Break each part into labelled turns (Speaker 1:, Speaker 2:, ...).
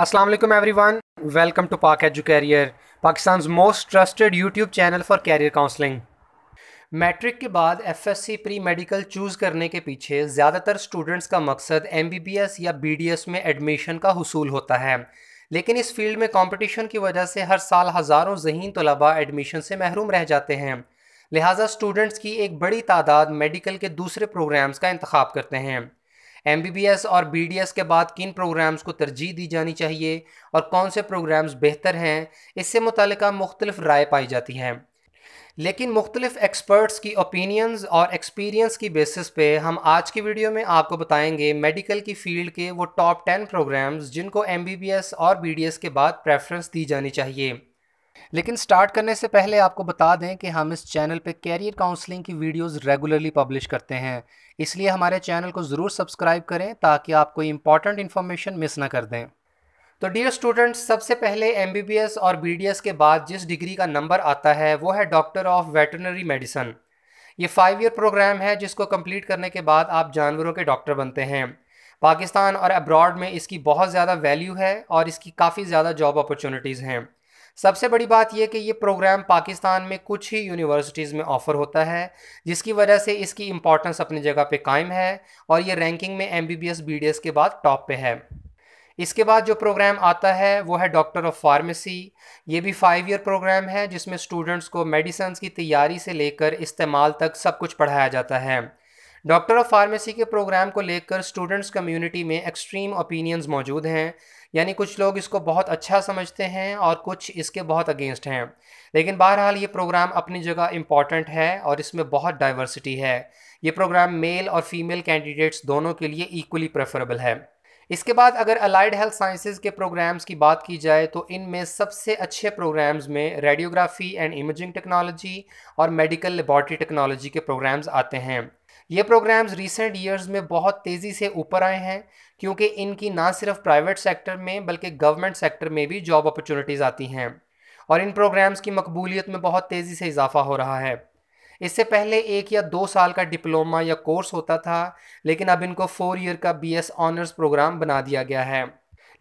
Speaker 1: everyone welcome to Pak Pak career Pakistan most trusted YouTube channel for career counselling matric के बाद FSc pre medical choose करने के पीछे ज़्यादातर स्टूडेंट्स का मकसद एमबीबीएस या बीडीएस में एडमिशन का हसूल होता है लेकिन इस फील्ड में कॉम्पटिशन की वजह से हर साल हज़ारों जहन तलबा एडमिशन से महरूम रह जाते हैं लिहाजा स्टूडेंट्स की एक बड़ी तादाद मेडिकल के दूसरे प्रोग्राम्स का इंतखब करते हैं एम और बी के बाद किन प्रोग्राम्स को तरजीह दी जानी चाहिए और कौन से प्रोग्राम्स बेहतर हैं इससे मुतल मुख्तलिफ राय पाई जाती हैं लेकिन मुख्तलिफ एक्सपर्ट्स की ओपिनियंस और एक्सपीरियंस की बेसिस पे हम आज की वीडियो में आपको बताएंगे मेडिकल की फील्ड के वो टॉप टेन प्रोग्राम्स जिनको एम और बी के बाद प्रेफरेंस दी जानी चाहिए लेकिन स्टार्ट करने से पहले आपको बता दें कि हम इस चैनल पे कैरियर काउंसलिंग की वीडियोस रेगुलरली पब्लिश करते हैं इसलिए हमारे चैनल को ज़रूर सब्सक्राइब करें ताकि आप कोई इंपॉर्टेंट इन्फॉर्मेशन मिस ना कर दें तो डियर स्टूडेंट्स सबसे पहले एम और बी के बाद जिस डिग्री का नंबर आता है वो है डॉक्टर ऑफ वेटनरी मेडिसन ये फाइव ईयर प्रोग्राम है जिसको कम्प्लीट करने के बाद आप जानवरों के डॉक्टर बनते हैं पाकिस्तान और अब्रॉड में इसकी बहुत ज़्यादा वैल्यू है और इसकी काफ़ी ज़्यादा जॉब अपॉर्चुनिटीज़ हैं सबसे बड़ी बात यह कि ये प्रोग्राम पाकिस्तान में कुछ ही यूनिवर्सिटीज़ में ऑफ़र होता है जिसकी वजह से इसकी इम्पॉर्टेंस अपनी जगह पे कायम है और ये रैंकिंग में M B B S B D S के बाद टॉप पे है इसके बाद जो प्रोग्राम आता है वो है डॉक्टर ऑफ फार्मेसी ये भी फाइव ईयर प्रोग्राम है जिसमें स्टूडेंट्स को मेडिसन्स की तैयारी से लेकर इस्तेमाल तक सब कुछ पढ़ाया जाता है डॉक्टर ऑफ फार्मेसी के प्रोग्राम को लेकर स्टूडेंट्स कम्युनिटी में एक्सट्रीम ओपिनियंस मौजूद हैं यानी कुछ लोग इसको बहुत अच्छा समझते हैं और कुछ इसके बहुत अगेंस्ट हैं लेकिन बहरहाल ये प्रोग्राम अपनी जगह इम्पॉर्टेंट है और इसमें बहुत डाइवर्सिटी है ये प्रोग्राम मेल और फीमेल कैंडिडेट्स दोनों के लिए इक्वली प्रेफरेबल है इसके बाद अगर अलाइड हेल्थ साइंसेज के प्रोग्राम्स की बात की जाए तो इनमें सबसे अच्छे प्रोग्राम्स में रेडियोग्राफी एंड इमेजिंग टेक्नोलॉजी और मेडिकल लेबॉर्ट्री टेक्नोलॉजी के प्रोग्राम्स आते हैं ये प्रोग्राम्स रिसेंट ईयर्स में बहुत तेज़ी से ऊपर आए हैं क्योंकि इनकी ना सिर्फ प्राइवेट सेक्टर में बल्कि गवर्नमेंट सेक्टर में भी जॉब अपॉर्चुनिटीज़ आती हैं और इन प्रोग्राम्स की मकबूलियत में बहुत तेज़ी से इजाफा हो रहा है इससे पहले एक या दो साल का डिप्लोमा या कोर्स होता था लेकिन अब इनको फोर ईयर का एस ऑनर्स प्रोग्राम बना दिया गया है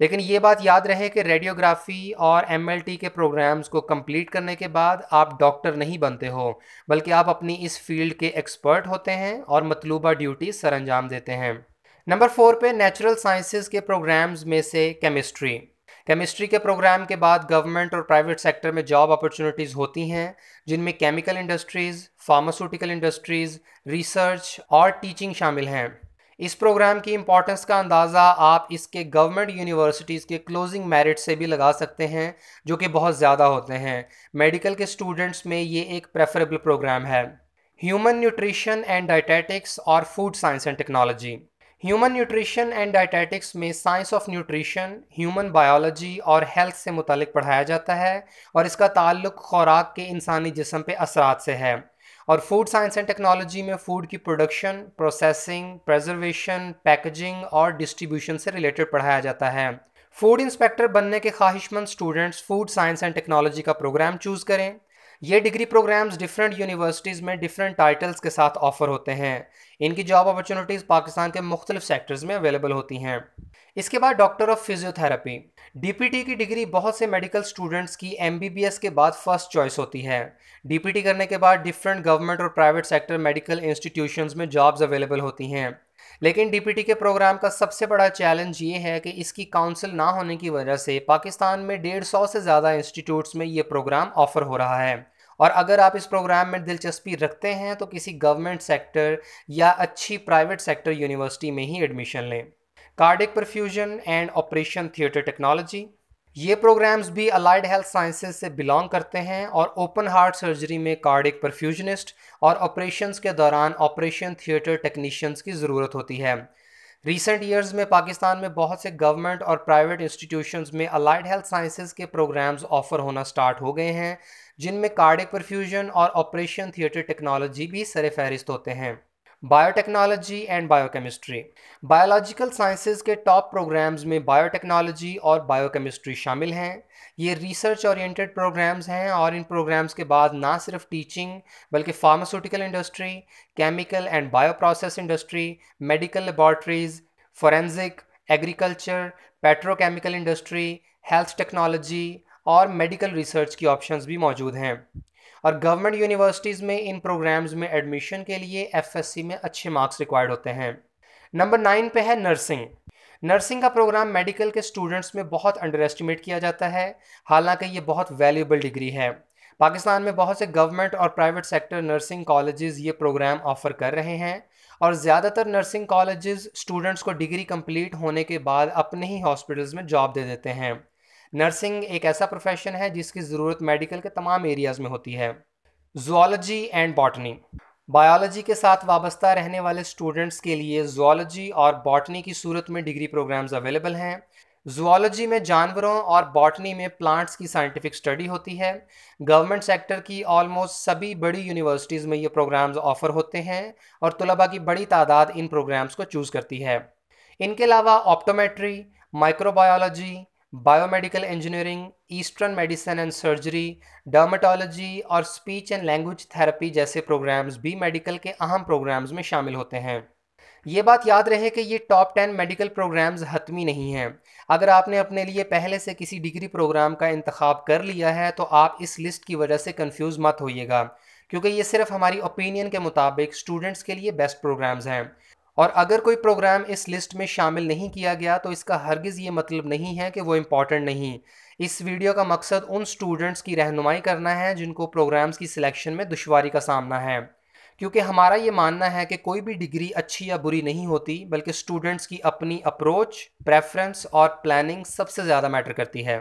Speaker 1: लेकिन ये बात याद रहे कि रेडियोग्राफी और एम के प्रोग्राम्स को कंप्लीट करने के बाद आप डॉक्टर नहीं बनते हो बल्कि आप अपनी इस फील्ड के एक्सपर्ट होते हैं और मतलूबा ड्यूटी सर अंजाम देते हैं नंबर फोर पे नेचुरल साइंसेज के प्रोग्राम्स में से केमिस्ट्री केमिस्ट्री के प्रोग्राम के बाद गवर्नमेंट और प्राइवेट सेक्टर में जॉब अपॉर्चुनिटीज़ होती हैं जिनमें chemical industries pharmaceutical industries research और टीचिंग शामिल हैं इस प्रोग्राम की इम्पॉर्टेंस का अंदाज़ा आप इसके गवर्नमेंट यूनिवर्सिटीज़ के क्लोजिंग मेरिट से भी लगा सकते हैं जो कि बहुत ज़्यादा होते हैं मेडिकल के स्टूडेंट्स में ये एक प्रेफरेबल प्रोग्राम है ह्यूमन न्यूट्रिशन एंड डाइटेटिक्स और food science and technology human nutrition and dietetics में science of nutrition human biology और हेल्थ से मुतलिक पढ़ाया जाता है और इसका ताल्लुक खुराक के इंसानी जिसम पे असरात से है और फूड साइंस एंड टेक्नोलॉजी में फूड की प्रोडक्शन प्रोसेसिंग प्रेजर्वेशन पैकेजिंग और डिस्ट्रीब्यूशन से रिलेटेड पढ़ाया जाता है फूड इंस्पेक्टर बनने के ख्वाहिशमंद students food science and technology का प्रोग्राम चूज़ करें ये डिग्री प्रोग्राम्स डिफरेंट यूनिवर्सिटीज़ में डिफरेंट टाइटल्स के साथ ऑफर होते हैं इनकी जॉब अपॉर्चुनिटीज़ पाकिस्तान के मुख्तलिफ सेक्टर्स में अवेलेबल होती हैं इसके बाद डॉक्टर ऑफ फिजियोथेरेपी डीपीटी की डिग्री बहुत से मेडिकल स्टूडेंट्स की एमबीबीएस के बाद फर्स्ट चॉइस होती है डीपीटी करने के बाद डिफरेंट गवर्नमेंट और प्राइवेट सेक्टर मेडिकल इंस्टीट्यूशंस में जॉब्स अवेलेबल होती हैं लेकिन डीपीटी के प्रोग्राम का सबसे बड़ा चैलेंज ये है कि इसकी काउंसिल ना होने की वजह से पाकिस्तान में डेढ़ सौ से ज़्यादा इंस्टीट्यूट्स में ये प्रोग्राम ऑफ़र हो रहा है और अगर आप इस प्रोग्राम में दिलचस्पी रखते हैं तो किसी गवर्नमेंट सेक्टर या अच्छी प्राइवेट सेक्टर यूनिवर्सिटी में ही एडमिशन लें cardiac perfusion and operation theatre technology ये प्रोग्राम्स भी अलाइड हेल्थ साइंसेज से बिलोंग करते हैं और ओपन हार्ट सर्जरी में कार्डिक परफ्यूजनिस्ट और ऑपरेशंस के दौरान ऑपरेशन थिएटर टेक्नीशियंस की ज़रूरत होती है रिसेंट ईयर्स में पाकिस्तान में बहुत से गवर्नमेंट और प्राइवेट इंस्टीट्यूशंस में अलाइड हेल्थ साइंसेज के प्रोग्राम्स ऑफर होना स्टार्ट हो गए हैं जिनमें कार्डिक परफ्यूजन और ऑपरेशन थिएटर टेक्नोलॉजी भी सर होते हैं biotechnology and biochemistry biological sciences के टॉप प्रोग्राम्स में बायोटेक्नोलॉजी और बायोकेमिस्ट्री शामिल हैं ये रिसर्च ओरिएंटेड प्रोग्राम्स हैं और इन प्रोग्राम्स के बाद ना सिर्फ टीचिंग बल्कि pharmaceutical industry chemical and bioprocess industry medical laboratories forensic agriculture petrochemical industry health technology और मेडिकल रिसर्च की ऑप्शंस भी मौजूद हैं और गवर्नमेंट यूनिवर्सिटीज़ में इन प्रोग्राम्स में एडमिशन के लिए एफएससी में अच्छे मार्क्स रिक्वायर्ड होते हैं नंबर नाइन पे है नर्सिंग नर्सिंग का प्रोग्राम मेडिकल के स्टूडेंट्स में बहुत अंडर एस्टिमेट किया जाता है हालांकि ये बहुत वैल्यूबल डिग्री है पाकिस्तान में बहुत से गवर्नमेंट और प्राइवेट सेक्टर नर्सिंग कॉलेजेस ये प्रोग्राम ऑफर कर रहे हैं और ज़्यादातर नर्सिंग कॉलेजेस स्टूडेंट्स को डिग्री कंप्लीट होने के बाद अपने ही हॉस्पिटल्स में जॉब दे देते हैं नर्सिंग एक ऐसा प्रोफेशन है जिसकी ज़रूरत मेडिकल के तमाम एरियाज़ में होती है जोलॉजी एंड बॉटनी बायोलॉजी के साथ वाबस्ता रहने वाले स्टूडेंट्स के लिए जोलॉजी और बॉटनी की सूरत में डिग्री प्रोग्राम्स अवेलेबल हैं जोलॉजी में जानवरों और बॉटनी में प्लांट्स की साइंटिफिक स्टडी होती है गवर्नमेंट सेक्टर की ऑलमोस्ट सभी बड़ी यूनिवर्सिटीज़ में ये प्रोग्राम्स ऑफ़र होते हैं और तलबा की बड़ी तादाद इन प्रोग्राम्स को चूज़ करती है इनके अलावा optometry microbiology biomedical engineering eastern medicine and surgery dermatology और स्पीच एंड लैंग्वेज थेरेपी जैसे प्रोग्राम्स भी मेडिकल के अहम प्रोग्राम्स में शामिल होते हैं ये बात याद रहे कि ये टॉप टेन मेडिकल प्रोग्राम्स हतमी नहीं हैं अगर आपने अपने लिए पहले से किसी डिग्री प्रोग्राम का इंतखब कर लिया है तो आप इस लिस्ट की वजह से कंफ्यूज मत होइएगा क्योंकि ये सिर्फ हमारी ओपिनियन के मुताबिक स्टूडेंट्स के लिए बेस्ट प्रोग्राम्स हैं और अगर कोई प्रोग्राम इस लिस्ट में शामिल नहीं किया गया तो इसका हरगिज़ ये मतलब नहीं है कि वो इम्पॉर्टेंट नहीं इस वीडियो का मकसद उन स्टूडेंट्स की रहनुमाई करना है जिनको प्रोग्राम्स की सिलेक्शन में दुशारी का सामना है क्योंकि हमारा ये मानना है कि कोई भी डिग्री अच्छी या बुरी नहीं होती बल्कि स्टूडेंट्स की अपनी अप्रोच प्रेफरेंस और प्लानिंग सबसे ज़्यादा मैटर करती है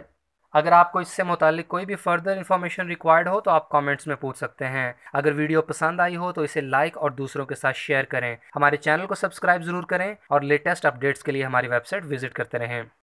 Speaker 1: अगर आपको इससे मुतल कोई भी फर्दर इन्फॉर्मेशन रिक्वायर्ड हो तो आप कमेंट्स में पूछ सकते हैं अगर वीडियो पसंद आई हो तो इसे लाइक और दूसरों के साथ शेयर करें हमारे चैनल को सब्सक्राइब जरूर करें और लेटेस्ट अपडेट्स के लिए हमारी वेबसाइट विजिट करते रहें